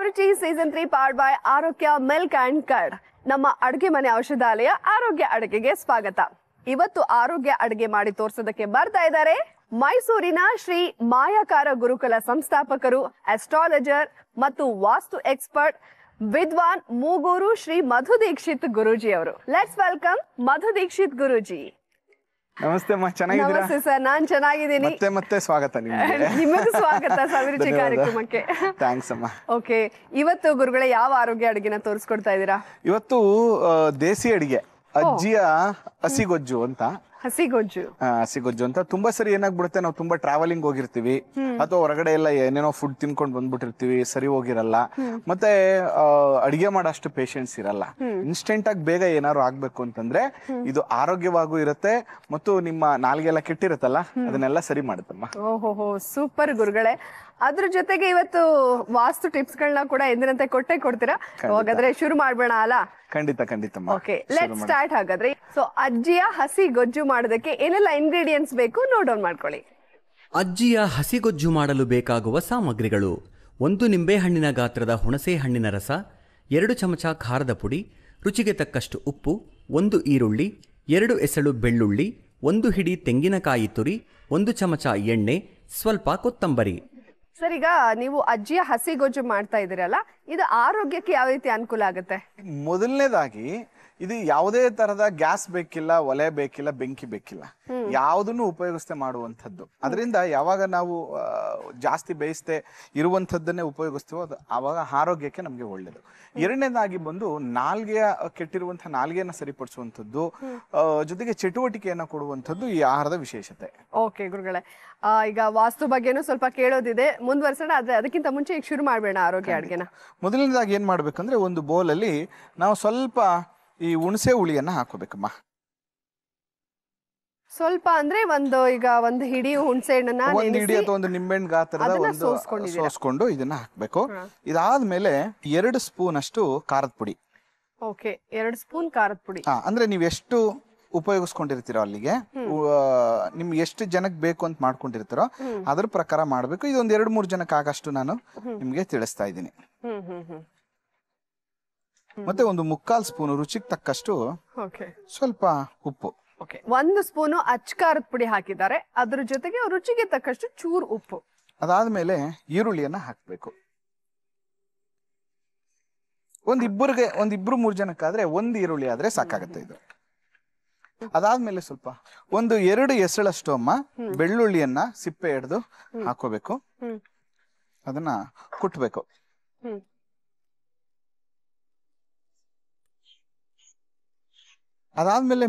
celebrity season three part by Arogya milk and curd ನಮ್ಮ ಅಡುಗೆ ಮನೆ ಔಷಧಾಲಯ ಆರೋಗ್ಯ ಅಡುಗೆಗೆ ಸ್ವಾಗತ ಇವತ್ತು ಆರೋಗ್ಯ ಅಡುಗೆ ಮಾಡಿ ತೋರಿಸೋದಕ್ಕೆ ಬರ್ತಾ ಇದ್ದಾರೆ ಮೈಸೂರಿನ ಶ್ರೀ ಮಾಯಾಕಾರ ಗುರುಕುಲ ಸಂಸ್ಥಾಪಕರು ಅಸ್ಟ್ರಾಲಜರ್ ಮತ್ತು ವಾಸ್ತು ಎಕ್ಸ್ಪರ್ಟ್ ವಿದ್ವಾನ್ ಮೂಗೂರು ಶ್ರೀ ಮಧು ದೀಕ್ಷಿತ್ ಗುರುಜಿ ಅವರು ಲೆಟ್ಸ್ ವೆಲ್ಕಮ್ ಮಧು ದೀಕ್ಷಿತ್ ಗುರುಜಿ ನಮಸ್ತೆ ಅಮ್ಮ ಚೆನ್ನಾಗಿದ್ದೀರಾ ನಮಸ್ತೆ ಸರ್ ನಾನು ಚೆನ್ನಾಗಿದ್ದೀನಿ ಮತ್ತೆ ಮತ್ತೆ ಸ್ವಾಗತ ನಿಮಗೆ ನಿಮಗೂ ಸ್ವಾಗತ ಸಾವಿರುಚಿ ಕಾರ್ಯಕ್ರಮಕ್ಕೆ ಥ್ಯಾಂಕ್ಸ್ ಅಮ್ಮ ಓಕೆ ಇವತ್ತು ಗುರುಗಳೇ ಯಾವ ಆರೋಗ್ಯ ಅಡುಗೆನ ತೋರಿಸ್ಕೊಡ್ತಾ ಇದ್ದೀರಾ ಇವತ್ತು ದೇಸಿ ಅಡುಗೆ ಅಜ್ಜಿಯ ಹಸಿಗೊಜ್ಜು ಅಂತ ಹಸಿಗೊಜ್ಜು ಹಸಿಗೊಜ್ಜು ಅಂತ ತುಂಬಾ ಸರಿ ಏನಾಗ್ಬಿಡುತ್ತೆ ನಾವು ತುಂಬಾ ಟ್ರಾವೆಲಿಂಗ್ ಹೋಗಿರ್ತೀವಿ ಅಥವಾ ಹೊರಗಡೆ ಎಲ್ಲ ಏನೇನೋ ಫುಡ್ ತಿನ್ಕೊಂಡು ಬಂದ್ಬಿಟ್ಟಿರ್ತೀವಿ ಸರಿ ಹೋಗಿರಲ್ಲ ಮತ್ತೆ ಅಡಿಗೆ ಮಾಡೋಷ್ಟು ಅಷ್ಟು ಇರಲ್ಲ ಇನ್ಸ್ಟೆಂಟ್ ಆಗಿ ಬೇಗ ಏನಾದ್ರು ಆಗ್ಬೇಕು ಅಂತಂದ್ರೆ ಇದು ಆರೋಗ್ಯವಾಗೂ ಇರುತ್ತೆ ಮತ್ತು ನಿಮ್ಮ ನಾಲ್ಗೆಲ್ಲ ಕೆಟ್ಟಿರುತ್ತಲ್ಲ ಅದನ್ನೆಲ್ಲ ಸರಿ ಮಾಡುತ್ತಮ್ಮ ಓಹೋ ಸೂಪರ್ ಗುರುಗಳೇ ಅದ್ರ ಜೊತೆಗೆ ಇವತ್ತು ವಾಸ್ತು ಟಿಪ್ಸ್ ಗಳನ್ನ ಕೂಡ ಎಂದಿನಂತೆ ಕೊಟ್ಟೆ ಕೊಡ್ತೀರಾ ಹಾಗಾದ್ರೆ ಶುರು ಮಾಡ್ಬೇಡ ಅಲ್ಲ ಖಂಡಿತ ಖಂಡಿತ ಓಕೆ ಲೆಟ್ ಸ್ಟಾರ್ಟ್ ಹಾಗಾದ್ರೆ ಸೊ ಅಜ್ಜಿಯ ಹಸಿ ಗೊಜ್ಜು ಮಾಡೋದಕ್ಕೆ ಏನೆಲ್ಲ ಇಂಗ್ರೀಡಿಯೆಂಟ್ಸ್ ಬೇಕು ನೋಟ್ ಡೌನ್ ಮಾಡ್ಕೊಳ್ಳಿ ಅಜ್ಜಿಯ ಹಸಿ ಗೊಜ್ಜು ಮಾಡಲು ಬೇಕಾಗುವ ಸಾಮಗ್ರಿಗಳು ಒಂದು ನಿಂಬೆಹಣ್ಣಿನ ಗಾತ್ರದ ಹುಣಸೆ ಹಣ್ಣಿನ ರಸ ಎರಡು ಚಮಚ ಖಾರದ ಪುಡಿ ರುಚಿಗೆ ತಕ್ಕಷ್ಟು ಉಪ್ಪು ಒಂದು ಈರುಳ್ಳಿ ಎರಡು ಎಸಳು ಬೆಳ್ಳುಳ್ಳಿ ಒಂದು ಹಿಡಿ ತೆಂಗಿನಕಾಯಿ ತುರಿ ಒಂದು ಚಮಚ ಎಣ್ಣೆ ಸ್ವಲ್ಪ ಕೊತ್ತಂಬರಿ ಸರ್ ಈಗ ನೀವು ಅಜ್ಜಿಯ ಹಸಿ ಗೊಜ್ಜು ಮಾಡ್ತಾ ಇದೀರಲ್ಲ ಇದು ಆರೋಗ್ಯಕ್ಕೆ ಯಾವ ರೀತಿ ಅನುಕೂಲ ಆಗುತ್ತೆ ಮೊದಲನೇದಾಗಿ ಇದು ಯಾವುದೇ ತರಹದ ಗ್ಯಾಸ್ ಬೇಕಿಲ್ಲ ಒಲೆ ಬೇಕಿಲ್ಲ ಬೆಂಕಿ ಬೇಕಿಲ್ಲ ಯಾವುದನ್ನು ಉಪಯೋಗಿಸ್ತೆ ಮಾಡುವಂಥದ್ದು ಅದರಿಂದ ಯಾವಾಗ ನಾವು ಜಾಸ್ತಿ ಬೇಯಿಸ್ತೆ ಇರುವಂಥದ್ದನ್ನೇ ಉಪಯೋಗಿಸ್ತೀವೋ ಅದು ಆವಾಗ ಆರೋಗ್ಯಕ್ಕೆ ನಮಗೆ ಒಳ್ಳೇದು ಎರಡನೇದಾಗಿ ಬಂದು ನಾಲ್ಗೆಯ ಕೆಟ್ಟಿರುವಂಥ ನಾಲ್ಗೆಯನ್ನು ಸರಿಪಡಿಸುವಂಥದ್ದು ಜೊತೆಗೆ ಚಟುವಟಿಕೆಯನ್ನು ಕೊಡುವಂಥದ್ದು ಈ ಆಹಾರದ ವಿಶೇಷತೆ ಓಕೆ ಗುರುಗಳೇ ಈಗ ವಾಸ್ತು ಬಗ್ಗೆನೂ ಸ್ವಲ್ಪ ಕೇಳೋದಿದೆ ಮುಂದುವರ್ಸೋಣ ಆದ್ರೆ ಅದಕ್ಕಿಂತ ಮುಂಚೆ ಶುರು ಮಾಡಬೇಡ ಆರೋಗ್ಯ ಅಡುಗೆನ ಮೊದಲನೇದಾಗಿ ಏನ್ ಮಾಡ್ಬೇಕಂದ್ರೆ ಒಂದು ಬೌಲಲ್ಲಿ ನಾವು ಸ್ವಲ್ಪ ಈ ಹುಣಸೆ ಹುಳಿಯನ್ನ ಹಾಕೋಬೇಕಮ್ಮ ಸ್ವಲ್ಪ ಅಂದ್ರೆ ಒಂದು ಈಗ ಒಂದು ಹಿಡಿ ಹುಣಸೆ ಹಣ್ಣನ್ನ ಒಂದು ಹಿಡಿ ಅಥವಾ ಒಂದು ಹಣ್ಣು ಗಾತ್ರದ ಒಂದು ಸೋಸ್ಕೊಂಡು ಇದನ್ನ ಹಾಕ್ಬೇಕು ಇದಾದ ಇದಾದ್ಮೇಲೆ ಎರಡು ಸ್ಪೂನ್ ಅಷ್ಟು ಖಾರದ ಪುಡಿ ಓಕೆ ಎರಡು ಸ್ಪೂನ್ ಖಾರದ ಪುಡಿ ಹಾ ಅಂದ್ರೆ ನೀವು ಎಷ್ಟು ಉಪಯೋಗಿಸ್ಕೊಂಡಿರ್ತೀರೋ ಅಲ್ಲಿಗೆ ನಿಮ್ಗೆ ಎಷ್ಟು ಜನಕ್ಕೆ ಬೇಕು ಅಂತ ಮಾಡ್ಕೊಂಡಿರ್ತೀರೋ ಅದ್ರ ಪ್ರಕಾರ ಮಾಡ್ಬೇಕು ಇದೊಂದು ಎರಡು ಮೂರು ಜನಕ್ಕೆ ಆಗಷ್ಟು ನಾನು ನಿಮ್ಗೆ ತಿಳಿಸ್ತಾ ಇದ್ದೀನಿ ಮತ್ತೆ ಒಂದು ಮುಕ್ಕಾಲ್ ಸ್ಪೂನ್ ರುಚಿಗೆ ತಕ್ಕಷ್ಟು ಸ್ವಲ್ಪ ಉಪ್ಪು ಒಂದು ಸ್ಪೂನ್ ಅಚ್ಕಾರದ ಪುಡಿ ಹಾಕಿದ್ದಾರೆ ಅದ್ರ ಜೊತೆಗೆ ರುಚಿಗೆ ತಕ್ಕಷ್ಟು ಚೂರು ಉಪ್ಪು ಅದಾದ್ಮೇಲೆ ಈರುಳ್ಳಿಯನ್ನ ಹಾಕ್ಬೇಕು ಒಂದಿಬ್ಬರಿಗೆ ಒಂದಿಬ್ರು ಮೂರ್ ಜನಕ್ಕಾದ್ರೆ ಒಂದ್ ಈರುಳ್ಳಿ ಆದ್ರೆ ಸಾಕಾಗತ್ತೆ ಇದು ಅದಾದ್ಮೇಲೆ ಸ್ವಲ್ಪ ಒಂದು ಎರಡು ಎಸಳಷ್ಟು ಅಮ್ಮ ಬೆಳ್ಳುಳ್ಳಿಯನ್ನ ಸಿಪ್ಪೆ ಹಿಡ್ದು ಹಾಕೋಬೇಕು ಅದನ್ನ ಕುಟ್ಬೇಕು ಅದಾದ್ಮೇಲೆ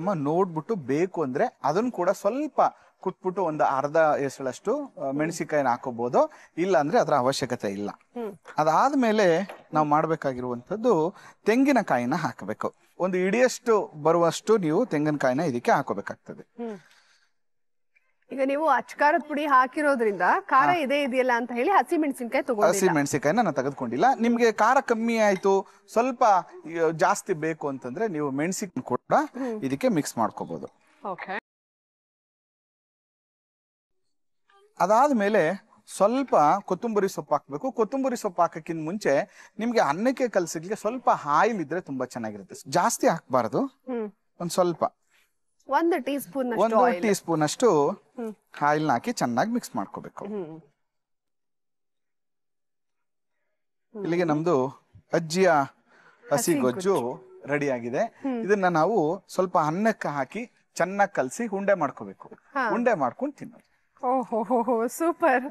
ಅಮ್ಮ ನೋಡ್ಬಿಟ್ಟು ಬೇಕು ಅಂದ್ರೆ ಅದನ್ನು ಕೂಡ ಸ್ವಲ್ಪ ಕುತ್ಬಿಟ್ಟು ಒಂದು ಅರ್ಧ ಎಸಳಷ್ಟು ಮೆಣಸಿಕಾಯಿನ ಹಾಕೋಬಹುದು ಇಲ್ಲ ಅಂದ್ರೆ ಅದರ ಅವಶ್ಯಕತೆ ಇಲ್ಲ ಅದಾದ್ಮೇಲೆ ನಾವು ಮಾಡ್ಬೇಕಾಗಿರುವಂತದ್ದು ತೆಂಗಿನಕಾಯಿನ ಹಾಕಬೇಕು ಒಂದು ಇಡಿಯಷ್ಟು ಬರುವಷ್ಟು ನೀವು ತೆಂಗಿನಕಾಯಿನ ಇದಕ್ಕೆ ಹಾಕೋಬೇಕಾಗ್ತದೆ ಈಗ ನೀವು ಅಚ್ಚಕಾರದ ಪುಡಿ ಹಾಕಿರೋದ್ರಿಂದ ಖಾರ ಇದೆ ಇದೆಯಲ್ಲ ಅಂತ ಹೇಳಿ ಹಸಿ ಮೆಣಸಿನಕಾಯಿ ಹಸಿ ಮೆಣಸಿನಕಾಯಿ ನಾನು ತೆಗೆದುಕೊಂಡಿಲ್ಲ ನಿಮ್ಗೆ ಖಾರ ಕಮ್ಮಿ ಆಯ್ತು ಸ್ವಲ್ಪ ಜಾಸ್ತಿ ಬೇಕು ಅಂತಂದ್ರೆ ನೀವು ಮೆಣಸಿನ ಕೂಡ ಇದಕ್ಕೆ ಮಿಕ್ಸ್ ಮಾಡ್ಕೋಬಹುದು ಓಕೆ ಅದಾದ್ಮೇಲೆ ಸ್ವಲ್ಪ ಕೊತ್ತಂಬರಿ ಸೊಪ್ಪು ಹಾಕಬೇಕು ಕೊತ್ತಂಬರಿ ಸೊಪ್ಪು ಹಾಕಕ್ಕಿಂತ ಮುಂಚೆ ನಿಮ್ಗೆ ಅನ್ನಕ್ಕೆ ಕಲಸಿಗೆ ಸ್ವಲ್ಪ ಹಾಯಿಲ್ ಇದ್ರೆ ತುಂಬಾ ಚೆನ್ನಾಗಿರುತ್ತೆ ಜಾಸ್ತಿ ಹಾಕ್ಬಾರ್ದು ಒಂದ್ ಸ್ವಲ್ಪ ಒಂದು ಟೀ ಸ್ಪೂನ್ ಒಂದು ಟೀ ಸ್ಪೂನ್ ಅಷ್ಟು ಆಯಿಲ್ ಹಾಕಿ ಚೆನ್ನಾಗಿ ಮಿಕ್ಸ್ ಮಾಡ್ಕೋಬೇಕು ಇಲ್ಲಿಗೆ ನಮ್ದು ಅಜ್ಜಿಯ ಹಸಿ ಗೊಜ್ಜು ರೆಡಿ ಆಗಿದೆ ಇದನ್ನ ನಾವು ಸ್ವಲ್ಪ ಅನ್ನಕ್ಕೆ ಹಾಕಿ ಚೆನ್ನಾಗಿ ಕಲಸಿ ಉಂಡೆ ಮಾಡ್ಕೋಬೇಕು ಉಂಡೆ ಮಾಡ್ಕೊಂಡು ತಿನ್ನೋದು ಓಹೋ ಸೂಪರ್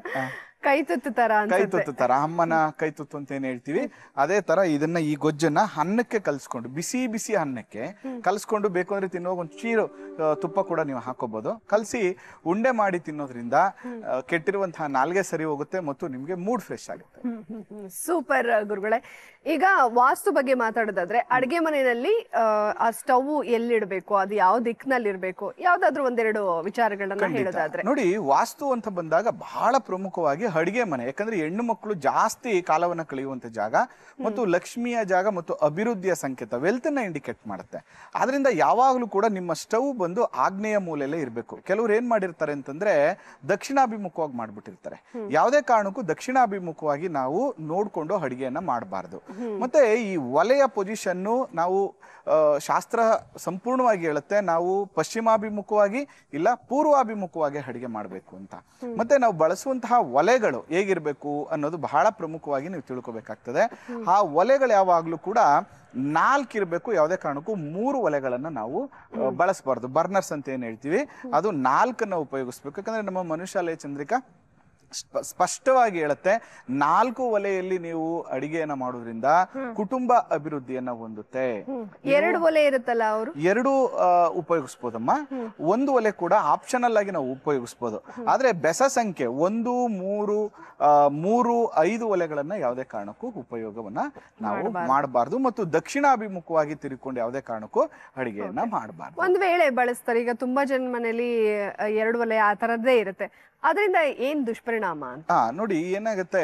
ಕೈ ತುತ್ತು ತರ ಕೈ ತುತ್ತು ತರ ಅಮ್ಮನ ಕೈ ತುತ್ತು ಅಂತ ಏನ್ ಹೇಳ್ತೀವಿ ಅದೇ ತರ ಇದನ್ನ ಈ ಗೊಜ್ಜನ್ನ ಅನ್ನಕ್ಕೆ ಕಲ್ಸ್ಕೊಂಡು ಬಿಸಿ ಬಿಸಿ ಅನ್ನಕ್ಕೆ ಕಲ್ಸ್ಕೊಂಡು ಬೇಕು ಅಂದ್ರೆ ತಿನ್ನೋ ಒಂದು ಚೀರು ತುಪ್ಪ ಕೂಡ ನೀವು ಹಾಕೋಬಹುದು ಕಲ್ಸಿ ಉಂಡೆ ಮಾಡಿ ತಿನ್ನೋದ್ರಿಂದ ಕೆಟ್ಟಿರುವಂತಹ ನಾಲ್ಗೆ ಸರಿ ಹೋಗುತ್ತೆ ಮತ್ತು ನಿಮ್ಗೆ ಮೂಡ್ ಫ್ರೆಶ್ ಆಗುತ್ತೆ ಸೂಪರ್ ಗುರುಗಳೇ ಈಗ ವಾಸ್ತು ಬಗ್ಗೆ ಮಾತಾಡೋದಾದ್ರೆ ಅಡುಗೆ ಮನೆಯಲ್ಲಿ ಆ ಸ್ಟವ್ ಎಲ್ಲಿಡಬೇಕು ಅದು ಯಾವ ದಿಕ್ನಲ್ಲಿ ಇರಬೇಕು ಯಾವ್ದಾದ್ರು ಒಂದೆರಡು ವಿಚಾರಗಳನ್ನ ಹೇಳೋದಾದ್ರೆ ನೋಡಿ ವಾಸ್ತು ಅಂತ ಬಂದಾಗ ಬಹಳ ಪ್ರಮುಖವಾಗಿ ಅಡಿಗೆ ಮನೆ ಯಾಕಂದ್ರೆ ಹೆಣ್ಣು ಮಕ್ಕಳು ಜಾಸ್ತಿ ಕಾಲವನ್ನು ಕಳೆಯುವಂತ ಜಾಗ ಮತ್ತು ಲಕ್ಷ್ಮಿಯ ಜಾಗ ಮತ್ತು ಅಭಿವೃದ್ಧಿಯ ಸಂಕೇತ ವೆಲ್ತ್ ನ ಇಂಡಿಕೇಟ್ ಮಾಡುತ್ತೆ ಆದ್ರಿಂದ ಯಾವಾಗಲೂ ಕೂಡ ನಿಮ್ಮ ಸ್ಟವ್ ಬಂದು ಆಗ್ನೇಯ ಮೂಲೆಯಲ್ಲೇ ಇರಬೇಕು ಕೆಲವರು ಏನ್ ಮಾಡಿರ್ತಾರೆ ಅಂತಂದ್ರೆ ದಕ್ಷಿಣಾಭಿಮುಖವಾಗಿ ಮಾಡ್ಬಿಟ್ಟಿರ್ತಾರೆ ಯಾವುದೇ ಕಾರಣಕ್ಕೂ ದಕ್ಷಿಣಾಭಿಮುಖವಾಗಿ ನಾವು ನೋಡ್ಕೊಂಡು ಅಡಿಗೆಯನ್ನ ಮಾಡಬಾರದು ಮತ್ತೆ ಈ ಒಲೆಯ ಪೊಸಿಷನ್ ನಾವು ಶಾಸ್ತ್ರ ಸಂಪೂರ್ಣವಾಗಿ ಹೇಳುತ್ತೆ ನಾವು ಪಶ್ಚಿಮಾಭಿಮುಖವಾಗಿ ಇಲ್ಲ ಪೂರ್ವಾಭಿಮುಖವಾಗಿ ಅಡಿಗೆ ಮಾಡಬೇಕು ಅಂತ ಮತ್ತೆ ನಾವು ಬಳಸುವಂತಹ ಒಲೆ ಒಲೆಗಳು ಹೇಗಿರಬೇಕು ಅನ್ನೋದು ಬಹಳ ಪ್ರಮುಖವಾಗಿ ನೀವು ತಿಳ್ಕೊಬೇಕಾಗ್ತದೆ ಆ ಒಲೆಗಳು ಯಾವಾಗಲೂ ಕೂಡ ನಾಲ್ಕಿರಬೇಕು ಯಾವುದೇ ಕಾರಣಕ್ಕೂ ಮೂರು ಒಲೆಗಳನ್ನ ನಾವು ಬಳಸಬಾರ್ದು ಬರ್ನರ್ಸ್ ಅಂತ ಏನು ಹೇಳ್ತೀವಿ ಅದು ನಾಲ್ಕನ್ನ ಉಪಯೋಗಿಸ್ಬೇಕು ಯಾಕಂದರೆ ನಮ್ಮ ಮನುಷ್ಯಾಲಯ ಚಂದ್ರಿಕಾ ಸ್ಪಷ್ಟವಾಗಿ ಹೇಳುತ್ತೆ ನಾಲ್ಕು ಒಲೆಯಲ್ಲಿ ನೀವು ಅಡಿಗೆಯನ್ನ ಮಾಡೋದ್ರಿಂದ ಕುಟುಂಬ ಅಭಿವೃದ್ಧಿಯನ್ನ ಹೊಂದುತ್ತೆ ಎರಡು ಒಲೆ ಇರುತ್ತಲ್ಲ ಅವರು ಎರಡು ಉಪಯೋಗಿಸ್ಬೋದಮ್ಮ ಒಂದು ಒಲೆ ಕೂಡ ಆಪ್ಷನಲ್ ಆಗಿ ನಾವು ಉಪಯೋಗಿಸ್ಬೋದು ಆದ್ರೆ ಬೆಸ ಸಂಖ್ಯೆ ಒಂದು ಮೂರು ಮೂರು ಐದು ಒಲೆಗಳನ್ನ ಯಾವುದೇ ಕಾರಣಕ್ಕೂ ಉಪಯೋಗವನ್ನ ನಾವು ಮಾಡಬಾರ್ದು ಮತ್ತು ದಕ್ಷಿಣಾಭಿಮುಖವಾಗಿ ತಿರುಕೊಂಡು ಯಾವುದೇ ಕಾರಣಕ್ಕೂ ಅಡಿಗೆಯನ್ನ ಮಾಡಬಾರ್ದು ಒಂದ್ ವೇಳೆ ಬಳಸ್ತಾರೆ ಈಗ ತುಂಬಾ ಜನ ಮನೆಯಲ್ಲಿ ಎರಡು ಒಲೆ ಆ ತರದ್ದೇ ಇರುತ್ತೆ ಅದರಿಂದ ಏನ್ ದುಷ್ಪರಿಣಾಮ ಅಂತ ನೋಡಿ ಏನಾಗುತ್ತೆ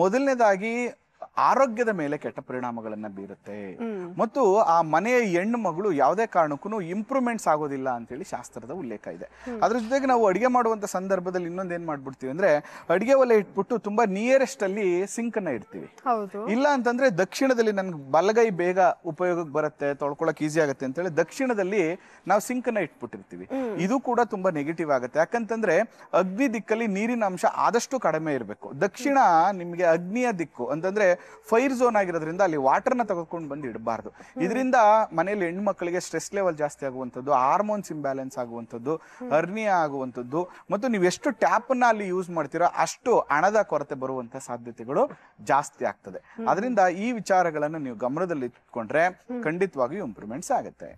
ಮೊದಲನೇದಾಗಿ ಆರೋಗ್ಯದ ಮೇಲೆ ಕೆಟ್ಟ ಪರಿಣಾಮಗಳನ್ನ ಬೀರುತ್ತೆ ಮತ್ತು ಆ ಮನೆಯ ಹೆಣ್ಣು ಮಗಳು ಯಾವುದೇ ಕಾರಣಕ್ಕೂ ಇಂಪ್ರೂವ್ಮೆಂಟ್ಸ್ ಆಗೋದಿಲ್ಲ ಅಂತ ಹೇಳಿ ಶಾಸ್ತ್ರದ ಉಲ್ಲೇಖ ಇದೆ ಅದ್ರ ಜೊತೆಗೆ ನಾವು ಅಡಿಗೆ ಮಾಡುವಂತ ಸಂದರ್ಭದಲ್ಲಿ ಇನ್ನೊಂದ್ ಏನ್ ಮಾಡ್ಬಿಡ್ತೀವಿ ಅಂದ್ರೆ ಅಡಿಗೆ ಒಲೆ ಇಟ್ಬಿಟ್ಟು ತುಂಬಾ ನಿಯರೆಸ್ಟ್ ಅಲ್ಲಿ ಸಿಂಕ್ ಅನ್ನ ಇಡ್ತೀವಿ ಇಲ್ಲ ಅಂತಂದ್ರೆ ದಕ್ಷಿಣದಲ್ಲಿ ನನ್ಗೆ ಬಲಗೈ ಬೇಗ ಉಪಯೋಗಕ್ಕೆ ಬರುತ್ತೆ ತೊಳ್ಕೊಳಕ್ ಈಸಿ ಆಗುತ್ತೆ ಅಂತ ಹೇಳಿ ದಕ್ಷಿಣದಲ್ಲಿ ನಾವು ಸಿಂಕ್ ಅನ್ನ ಇಟ್ಬಿಟ್ಟಿರ್ತೀವಿ ಇದು ಕೂಡ ತುಂಬಾ ನೆಗೆಟಿವ್ ಆಗುತ್ತೆ ಯಾಕಂತಂದ್ರೆ ಅಗ್ನಿ ದಿಕ್ಕಲ್ಲಿ ನೀರಿನ ಅಂಶ ಆದಷ್ಟು ಕಡಿಮೆ ಇರಬೇಕು ದಕ್ಷಿಣ ನಿಮಗೆ ಅಗ್ನಿಯ ದಿಕ್ಕು ಅಂತಂದ್ರೆ ಫೈರ್ ಝೋನ್ ಆಗಿರೋದ್ರಿಂದ ಅಲ್ಲಿ ವಾಟರ್ನ ತಗೊಂಡು ಬಂದು ಇಡಬಾರ್ದು ಇದರಿಂದ ಮನೆಯಲ್ಲಿ ಹೆಣ್ಮಕ್ಳಿಗೆ ಸ್ಟ್ರೆಸ್ ಲೆವೆಲ್ ಜಾಸ್ತಿ ಆಗುವಂಥದ್ದು ಹಾರ್ಮೋನ್ಸ್ ಇಂಬ್ಯಾಲೆನ್ಸ್ ಆಗುವಂಥದ್ದು ಹರ್ನಿಯಾ ಆಗುವಂಥದ್ದು ಮತ್ತು ನೀವು ಎಷ್ಟು ಟ್ಯಾಪನ್ನ ಅಲ್ಲಿ ಯೂಸ್ ಮಾಡ್ತೀರೋ ಅಷ್ಟು ಹಣದ ಕೊರತೆ ಬರುವಂಥ ಸಾಧ್ಯತೆಗಳು ಜಾಸ್ತಿ ಆಗ್ತದೆ ಅದರಿಂದ ಈ ವಿಚಾರಗಳನ್ನು ನೀವು ಗಮನದಲ್ಲಿ ಇಟ್ಕೊಂಡ್ರೆ ಖಂಡಿತವಾಗಿಯೂ ಇಂಪ್ರೂವ್ಮೆಂಟ್ಸ್ ಆಗುತ್ತೆ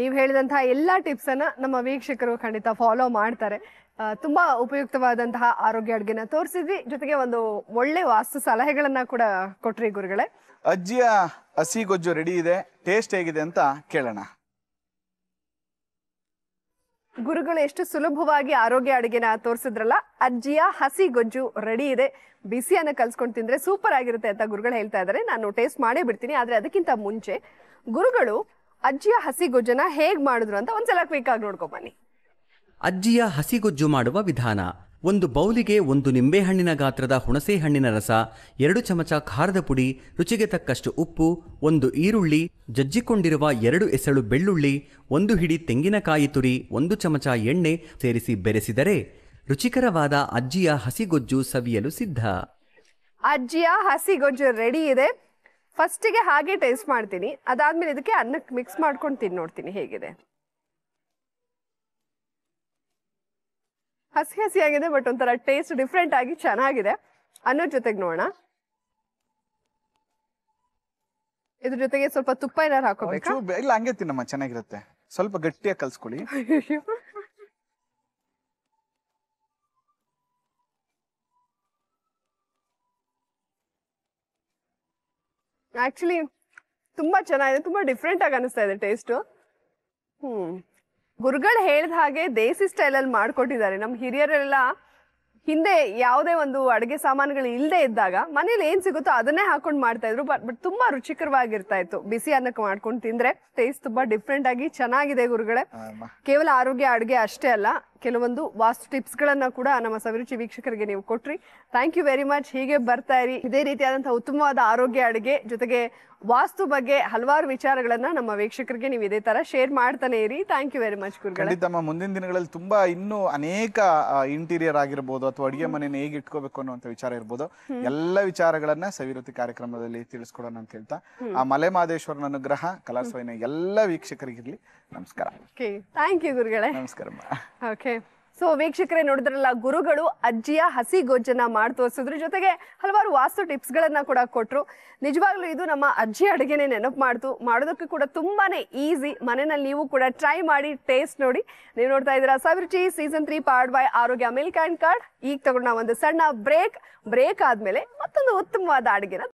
ನೀವು ಹೇಳಿದಂತಹ ಎಲ್ಲಾ ಟಿಪ್ಸ್ ಅನ್ನ ನಮ್ಮ ವೀಕ್ಷಕರು ಖಂಡಿತ ಫಾಲೋ ಮಾಡ್ತಾರೆ ತುಂಬಾ ಉಪಯುಕ್ತವಾದಂತಹ ಆರೋಗ್ಯ ಅಡುಗೆನ ತೋರಿಸಿದ್ವಿ ಜೊತೆಗೆ ಒಂದು ಒಳ್ಳೆ ವಾಸ್ತು ಸಲಹೆಗಳನ್ನ ಕೂಡ ಕೊಟ್ರಿ ಗುರುಗಳೇ ಅಜ್ಜಿಯ ಹಸಿ ಗೊಜ್ಜು ರೆಡಿ ಇದೆ ಟೇಸ್ಟ್ ಹೇಗಿದೆ ಅಂತ ಕೇಳೋಣ ಗುರುಗಳು ಎಷ್ಟು ಸುಲಭವಾಗಿ ಆರೋಗ್ಯ ಅಡುಗೆನ ತೋರಿಸಿದ್ರಲ್ಲ ಅಜ್ಜಿಯ ಹಸಿ ಗೊಜ್ಜು ರೆಡಿ ಇದೆ ಬಿಸಿಯನ್ನು ಕಲ್ಸ್ಕೊಂಡು ತಿಂದ್ರೆ ಸೂಪರ್ ಆಗಿರುತ್ತೆ ಅಂತ ಗುರುಗಳು ಹೇಳ್ತಾ ಇದ್ದಾರೆ ನಾನು ಟೇಸ್ಟ್ ಮಾಡೇ ಬಿಡ್ತೀನಿ ಆದ್ರೆ ಅದಕ್ಕಿಂತ ಮುಂಚೆ ಗುರುಗಳು ಅಜ್ಜಿಯ ಹಸಿ ಗೊಜ್ಜನ ಹೇಗ್ ಮಾಡಿದ್ರು ಅಂತ ಒಂದ್ಸಲ ಕ್ವಿಕ್ ಆಗಿ ಬನ್ನಿ ಅಜ್ಜಿಯ ಹಸಿಗೊಜ್ಜು ಮಾಡುವ ವಿಧಾನ ಒಂದು ಬೌಲಿಗೆ ಒಂದು ನಿಂಬೆಹಣ್ಣಿನ ಗಾತ್ರದ ಹುಣಸೆ ಹಣ್ಣಿನ ರಸ ಎರಡು ಚಮಚ ಖಾರದ ಪುಡಿ ರುಚಿಗೆ ತಕ್ಕಷ್ಟು ಉಪ್ಪು ಒಂದು ಈರುಳ್ಳಿ ಜಜ್ಜಿಕೊಂಡಿರುವ ಎರಡು ಎಸಳು ಬೆಳ್ಳುಳ್ಳಿ ಒಂದು ಹಿಡಿ ತೆಂಗಿನಕಾಯಿ ತುರಿ ಒಂದು ಚಮಚ ಎಣ್ಣೆ ಸೇರಿಸಿ ಬೆರೆಸಿದರೆ ರುಚಿಕರವಾದ ಅಜ್ಜಿಯ ಹಸಿಗೊಜ್ಜು ಸವಿಯಲು ಸಿದ್ಧ ಅಜ್ಜಿಯ ಹಸಿಗೊಜ್ಜು ರೆಡಿ ಇದೆ ಫಸ್ಟಿಗೆ ಹಾಗೆ ಟೇಸ್ಟ್ ಮಾಡ್ತೀನಿ ಅದಾದ್ಮೇಲೆ ಇದಕ್ಕೆ ಅನ್ನಕ್ಕೆ ಮಿಕ್ಸ್ ಮಾಡ್ಕೊಂಡು ತಿನ್ನೋಡ್ತೀನಿ ಹೇಗಿದೆ ಹಸಿ ಹಸಿಯಾಗಿದೆ ಬಟ್ ಒಂಥರ ಟೇಸ್ಟ್ ಡಿಫ್ರೆಂಟ್ ಆಗಿ ಚೆನ್ನಾಗಿದೆ ಅನ್ನೋ ಜೊತೆಗೆ ನೋಡೋಣ ಇದ್ರ ಜೊತೆಗೆ ಸ್ವಲ್ಪ ತುಪ್ಪ ಏನಾರು ಹಾಕೋಬೇಕು ಇಲ್ಲ ಹಂಗೆ ತಿನ್ನಮ್ಮ ಚೆನ್ನಾಗಿರುತ್ತೆ ಸ್ವಲ್ಪ ಗಟ್ಟಿಯಾಗಿ ಕಲ್ಸ್ಕೊಳ್ಳಿ ಆಕ್ಚುಲಿ ತುಂಬಾ ಚೆನ್ನಾಗಿದೆ ತುಂಬಾ ಡಿಫ್ರೆಂಟ್ ಆಗಿ ಅನಿಸ್ತಾ ಇದೆ ಟೇಸ್ಟ್ ಹ್ಮ್ ಗುರುಗಳು ಹೇಳಿದ ಹಾಗೆ ದೇಸಿ ಸ್ಟೈಲಲ್ಲಿ ಮಾಡ್ಕೊಟ್ಟಿದ್ದಾರೆ ನಮ್ಮ ಹಿರಿಯರೆಲ್ಲ ಹಿಂದೆ ಯಾವುದೇ ಒಂದು ಅಡುಗೆ ಸಾಮಾನುಗಳು ಇಲ್ಲದೆ ಇದ್ದಾಗ ಮನೇಲಿ ಏನು ಸಿಗುತ್ತೋ ಅದನ್ನೇ ಹಾಕೊಂಡು ಮಾಡ್ತಾ ಇದ್ರು ಬಟ್ ಬಟ್ ತುಂಬಾ ರುಚಿಕರವಾಗಿರ್ತಾ ಇತ್ತು ಬಿಸಿ ಅನ್ನಕ್ಕೆ ಮಾಡ್ಕೊಂಡು ತಿಂದ್ರೆ ಟೇಸ್ಟ್ ತುಂಬಾ ಡಿಫ್ರೆಂಟ್ ಆಗಿ ಚೆನ್ನಾಗಿದೆ ಗುರುಗಳೇ ಕೇವಲ ಆರೋಗ್ಯ ಅಡುಗೆ ಅಷ್ಟೇ ಅಲ್ಲ ಕೆಲವೊಂದು ವಾಸ್ತು ಟಿಪ್ಸ್ ಗಳನ್ನ ಕೂಡ ನಮ್ಮ ಸವಿರುಚಿ ವೀಕ್ಷಕರಿಗೆ ನೀವು ಕೊಟ್ರಿ ಥ್ಯಾಂಕ್ ಯು ವೆರಿ ಮಚ್ ಹೀಗೆ ಬರ್ತಾ ಇರಿ ಇದೇ ರೀತಿಯಾದಂತಹ ಉತ್ತಮವಾದ ಆರೋಗ್ಯ ಅಡುಗೆ ಜೊತೆಗೆ ವಾಸ್ತು ಬಗ್ಗೆ ಹಲವಾರು ವಿಚಾರಗಳನ್ನ ನಮ್ಮ ವೀಕ್ಷಕರಿಗೆ ನೀವು ಇದೇ ತರ ಶೇರ್ ಮಾಡ್ತಾನೆ ಇರಿ ಥ್ಯಾಂಕ್ ಯು ವೆರಿ ಮಚ್ ತಮ್ಮ ಮುಂದಿನ ದಿನಗಳಲ್ಲಿ ತುಂಬಾ ಇನ್ನೂ ಅನೇಕ ಇಂಟೀರಿಯರ್ ಆಗಿರ್ಬೋದು ಅಥವಾ ಅಡಿಗೆ ಮನೆಯನ್ನು ಹೇಗೆ ಇಟ್ಕೋಬೇಕು ಅನ್ನುವಂತ ವಿಚಾರ ಇರ್ಬೋದು ಎಲ್ಲ ವಿಚಾರಗಳನ್ನ ಸವಿರುತಿ ಕಾರ್ಯಕ್ರಮದಲ್ಲಿ ತಿಳಿಸ್ಕೊಡೋಣ ಅಂತ ಹೇಳ್ತಾ ಆ ಮಲೆ ಮಹದೇಶ್ವರನ ಅನುಗ್ರಹ ಕಲಾಸವಿನ ಎಲ್ಲ ವೀಕ್ಷಕರಿಗಿರ್ಲಿ ನಮಸ್ಕಾರ ಓಕೆ ಥ್ಯಾಂಕ್ ಯು ಗುರುಗಳೇ ಓಕೆ ಸೊ ವೀಕ್ಷಕರೇ ನೋಡಿದ್ರಲ್ಲ ಗುರುಗಳು ಅಜ್ಜಿಯ ಹಸಿ ಗೊಜ್ಜನ್ನ ಮಾಡಿ ತೋರಿಸಿದ್ರು ಜೊತೆಗೆ ಹಲವಾರು ವಾಸ್ತು ಟಿಪ್ಸ್ಗಳನ್ನ ಕೂಡ ಕೊಟ್ಟರು ನಿಜವಾಗ್ಲೂ ಇದು ನಮ್ಮ ಅಜ್ಜಿ ಅಡುಗೆನೆ ನೆನಪು ಮಾಡ್ತು ಮಾಡೋದಕ್ಕೆ ಕೂಡ ತುಂಬಾನೇ ಈಸಿ ಮನೆಯಲ್ಲಿ ನೀವು ಕೂಡ ಟ್ರೈ ಮಾಡಿ ಟೇಸ್ಟ್ ನೋಡಿ ನೀವು ನೋಡ್ತಾ ಇದ್ದೀರಾ Saviruchi season three part by Arogya milk and curd ಈಗ ತಗೊಂಡು ಒಂದು ಸಣ್ಣ ಬ್ರೇಕ್ ಬ್ರೇಕ್ ಆದ್ಮೇಲೆ ಮತ್ತೊಂದು ಉತ್ತಮವಾದ ಅಡುಗೆನ